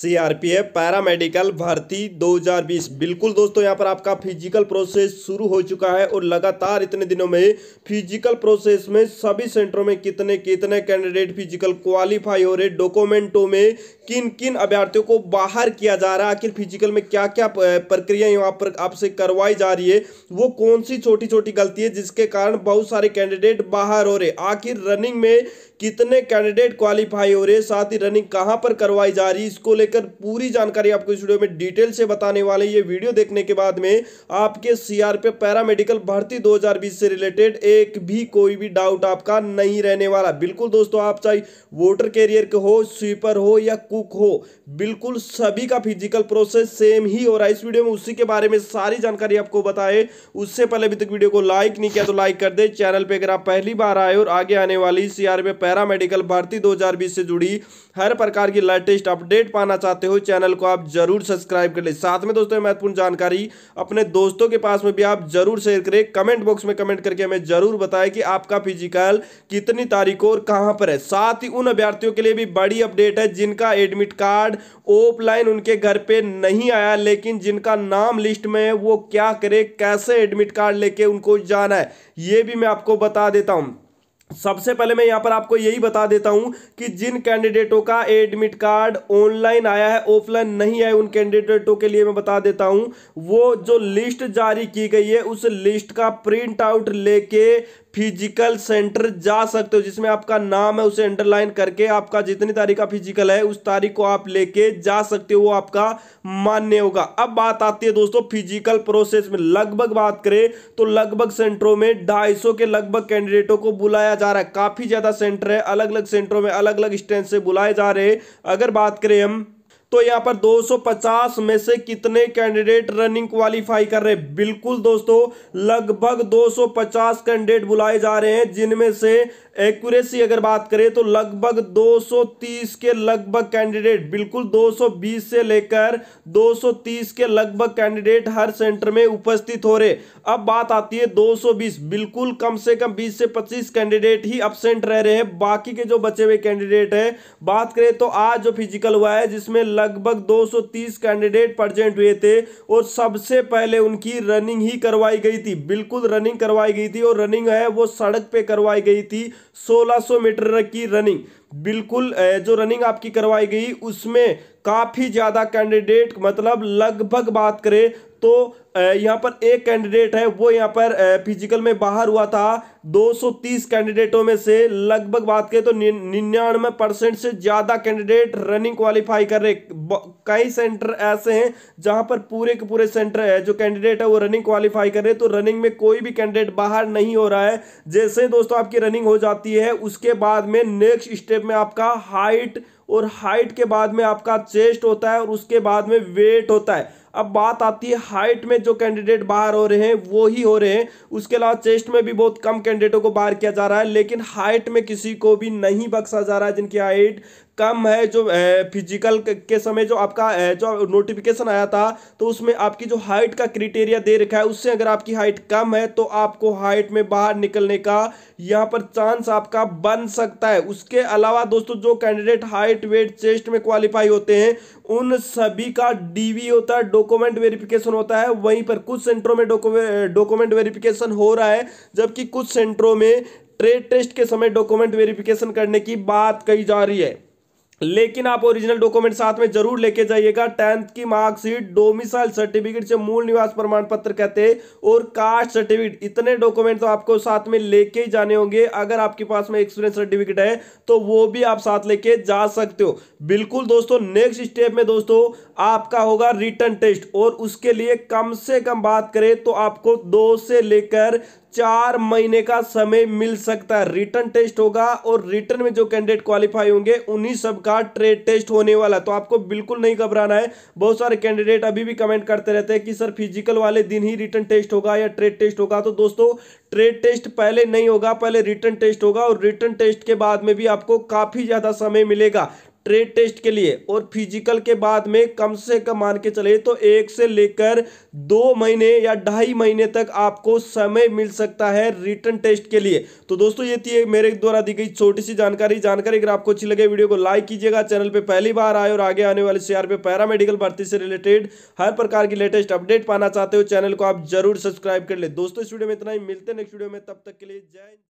CRPF paramedical भर्ती 2020 बिल्कुल दोस्तों यहाँ पर आपका फिजिकल प्रोसेस शुरू हो चुका है और लगातार इतने दिनों में फिजिकल प्रोसेस में सभी सेंटरों में कितने कितने कैंडिडेट फिजिकल क्वालिफाई हो रहे डॉक्यूमेंटों में किन किन अभ्यर्थियों को बाहर किया जा रहा है आखिर फिजिकल में क्या क्या प्रक्रिया यहाँ पर आपसे करवाई जा रही है वो कौन सी छोटी छोटी गलती है जिसके कारण बहुत सारे कैंडिडेट बाहर हो रहे आखिर रनिंग में कितने कैंडिडेट क्वालिफाई हो रहे साथ ही रनिंग कहाँ पर करवाई जा रही है इसको ले लेकर पूरी जानकारी आपको इस वीडियो में डिटेल से बताने वाले ये वीडियो देखने के बाद में आपके सीआरपीएफ पैरामेडिकल भर्ती 2020 से रिलेटेड एक भी कोई भी डाउट आपका नहीं रहने वाला बिल्कुल दोस्तों आप चाहे वोटर कैरियर के हो स्वीपर हो या कुक हो बिल्कुल सभी का फिजिकल प्रोसेस सेम ही हो रहा है इस वीडियो में उसी के बारे में सारी जानकारी आपको बताए उससे पहले अभी तक वीडियो को लाइक नहीं किया तो लाइक कर दे चैनल पर अगर आप पहली बार आए और आगे आने वाली सीआरपीएफ पैरामेडिकल भर्ती दो से जुड़ी हर प्रकार की लेटेस्ट अपडेट पाना करना चाहते हो चैनल को आप जरूर सब्सक्राइब कर ले साथ में दोस्तों महत्वपूर्ण जानकारी अपने दोस्तों के पास में भी आप जरूर शेयर करें कमेंट बॉक्स में कमेंट करके हमें जरूर बताएं कि आपका फिजिकल कितनी तारीख को और कहां पर है साथ ही उन अभ्यर्थियों के लिए भी बड़ी अपडेट है जिनका एडमिट कार्ड ऑफलाइन उनके घर पे नहीं आया लेकिन जिनका नाम लिस्ट में है वो क्या करे कैसे एडमिट कार्ड लेके उनको जाना है ये भी मैं आपको बता देता हूं सबसे पहले मैं यहां पर आपको यही बता देता हूं कि जिन कैंडिडेटों का एडमिट कार्ड ऑनलाइन आया है ऑफलाइन नहीं आया उन कैंडिडेटों के लिए मैं बता देता हूं वो जो लिस्ट जारी की गई है उस लिस्ट का प्रिंट आउट लेके फिजिकल सेंटर जा सकते हो जिसमें आपका नाम है उसे अंडरलाइन करके आपका जितनी तारीख का फिजिकल है उस तारीख को आप लेके जा सकते हो वो आपका मान्य होगा अब बात आती है दोस्तों फिजिकल प्रोसेस में लगभग बात करें तो लगभग सेंटरों में ढाई के लगभग कैंडिडेटों को बुलाया जा जा रहा है काफ़ी ज़्यादा सेंटर है अलग अलग सेंटरों में अलग अलग स्टैंड से बुलाए जा रहे हैं अगर बात करें हम तो यहाँ पर 250 में से कितने कैंडिडेट रनिंग क्वालिफाई कर रहे बिल्कुल दोस्तों लगभग 250 कैंडिडेट बुलाए जा रहे हैं जिनमें से एक्यूरेसी अगर बात करें तो लगभग 230 के लगभग कैंडिडेट बिल्कुल 220 से लेकर 230 के लगभग कैंडिडेट हर सेंटर में उपस्थित हो रहे अब बात आती है 220 बिल्कुल कम से कम 20 से 25 कैंडिडेट ही अपसेंट रह रहे हैं बाकी के जो बचे हुए कैंडिडेट हैं बात करें तो आज जो फिजिकल हुआ है जिसमें लग लगभग 230 कैंडिडेट प्रजेंट हुए थे और सबसे पहले उनकी रनिंग ही करवाई गई थी बिल्कुल रनिंग करवाई गई थी और रनिंग है वो सड़क पे करवाई गई थी 1600 मीटर की रनिंग बिल्कुल जो रनिंग आपकी करवाई गई उसमें काफ़ी ज़्यादा कैंडिडेट मतलब लगभग बात करें तो यहाँ पर एक कैंडिडेट है वो यहाँ पर फिजिकल में बाहर हुआ था 230 कैंडिडेटों में से लगभग बात करें तो निन्यानवे परसेंट से ज़्यादा कैंडिडेट रनिंग क्वालिफाई कर रहे कई सेंटर ऐसे हैं जहाँ पर पूरे के पूरे सेंटर है जो कैंडिडेट है वो रनिंग क्वालिफाई कर रहे तो रनिंग में कोई भी कैंडिडेट बाहर नहीं हो रहा है जैसे दोस्तों आपकी रनिंग हो जाती है उसके बाद में नेक्स्ट स्टेप में आपका हाइट और हाइट के बाद में आपका चेस्ट होता है और उसके बाद में वेट होता है अब बात आती है हाइट में जो कैंडिडेट बाहर हो रहे हैं वो ही हो रहे हैं उसके अलावा चेस्ट में भी बहुत कम कैंडिडेटों को बाहर किया जा रहा है लेकिन हाइट में किसी को भी नहीं बख्शा जा रहा है जिनकी हाइट कम है जो फिजिकल के समय जो आपका जो नोटिफिकेशन आया था तो उसमें आपकी जो हाइट का क्रिटेरिया दे रखा है उससे अगर आपकी हाइट कम है तो आपको हाइट में बाहर निकलने का यहाँ पर चांस आपका बन सकता है उसके अलावा दोस्तों जो कैंडिडेट हाइट वेट चेस्ट में क्वालिफाई होते हैं उन सभी का डीवी होता है डॉक्यूमेंट वेरिफिकेशन होता है वहीं पर कुछ सेंटरों में डॉक्यूमेंट वेरिफिकेशन हो रहा है जबकि कुछ सेंटरों में ट्रेड टेस्ट के समय डॉक्यूमेंट वेरिफिकेशन करने की बात कही जा रही है लेकिन आप ओरिजिनल डॉक्यूमेंट साथ में जरूर लेके जाइएगा टेंथ की मार्कशीट डोमिसाइल सर्टिफिकेट से मूल निवास प्रमाण पत्र कहते हैं और कास्ट सर्टिफिकेट इतने डॉक्यूमेंट तो आपको साथ में लेके ही जाने होंगे अगर आपके पास में एक्सपीरियंस सर्टिफिकेट है तो वो भी आप साथ लेके जा सकते हो बिल्कुल दोस्तों नेक्स्ट स्टेप में दोस्तों आपका होगा रिटर्न टेस्ट और उसके लिए कम से कम बात करें तो आपको दो से लेकर चार महीने का समय मिल सकता है रिटर्न टेस्ट होगा और रिटर्न में जो कैंडिडेट क्वालिफाई होंगे उन्हीं सबका का ट्रेड टेस्ट होने वाला तो आपको बिल्कुल नहीं घबराना है बहुत सारे कैंडिडेट अभी भी कमेंट करते रहते हैं कि सर फिजिकल वाले दिन ही रिटर्न टेस्ट होगा या ट्रेड टेस्ट होगा तो दोस्तों ट्रेड टेस्ट पहले नहीं होगा पहले रिटर्न टेस्ट होगा और रिटर्न टेस्ट के बाद में भी आपको काफ़ी ज़्यादा समय मिलेगा ट्रेड टेस्ट के लिए और फिजिकल के बाद में कम से कम मान के चले तो एक से लेकर दो महीने या ढाई महीने तक आपको समय मिल सकता है रिटर्न टेस्ट के लिए तो दोस्तों ये थी मेरे द्वारा दी गई छोटी सी जानकारी जानकारी अगर आपको अच्छी लगे वीडियो को लाइक कीजिएगा चैनल पर पहली बार आए और आगे आने वाले सीआर पे मेडिकल भर्ती से रिलेटेड हर प्रकार की लेटेस्ट अपडेट पाना चाहते हो चैनल को आप जरूर सब्सक्राइब कर ले दोस्तों इस वीडियो में इतना ही मिलते हैं नेक्स्ट वीडियो में तब तक के लिए जय